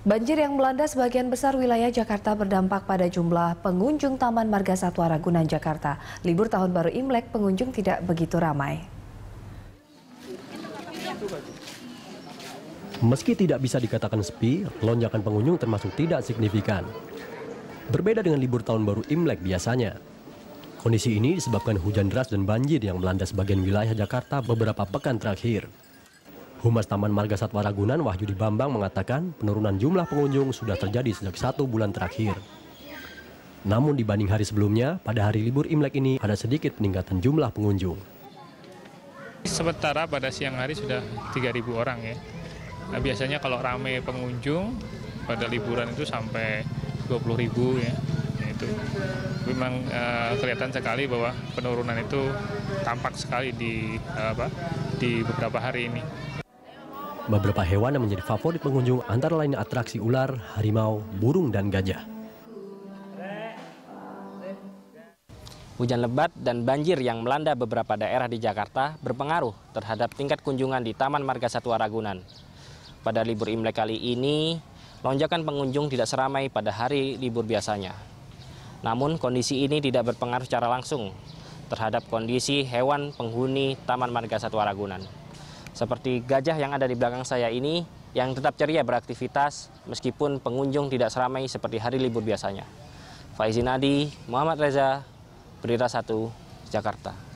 Banjir yang melanda sebagian besar wilayah Jakarta berdampak pada jumlah pengunjung Taman Marga Satwa Ragunan Jakarta. Libur tahun baru Imlek pengunjung tidak begitu ramai. Meski tidak bisa dikatakan sepi, lonjakan pengunjung termasuk tidak signifikan. Berbeda dengan libur tahun baru Imlek biasanya. Kondisi ini disebabkan hujan deras dan banjir yang melanda sebagian wilayah Jakarta beberapa pekan terakhir. Humas Taman Marga Satwa Ragunan Wahyudi Bambang mengatakan penurunan jumlah pengunjung sudah terjadi sejak satu bulan terakhir. Namun dibanding hari sebelumnya, pada hari libur Imlek ini ada sedikit peningkatan jumlah pengunjung. Sementara pada siang hari sudah 3.000 orang ya. Nah, biasanya kalau ramai pengunjung pada liburan itu sampai 20.000 ya itu memang uh, kelihatan sekali bahwa penurunan itu tampak sekali di uh, apa di beberapa hari ini Beberapa hewan yang menjadi favorit pengunjung antara lain atraksi ular, harimau, burung, dan gajah. Hujan lebat dan banjir yang melanda beberapa daerah di Jakarta berpengaruh terhadap tingkat kunjungan di Taman Marga Satwa Ragunan. Pada libur Imlek kali ini, lonjakan pengunjung tidak seramai pada hari libur biasanya. Namun kondisi ini tidak berpengaruh secara langsung terhadap kondisi hewan penghuni Taman Marga Satwa Ragunan. Seperti gajah yang ada di belakang saya ini yang tetap ceria beraktivitas meskipun pengunjung tidak seramai seperti hari libur biasanya. Faizinadi, Muhammad Reza, Berita Satu, Jakarta.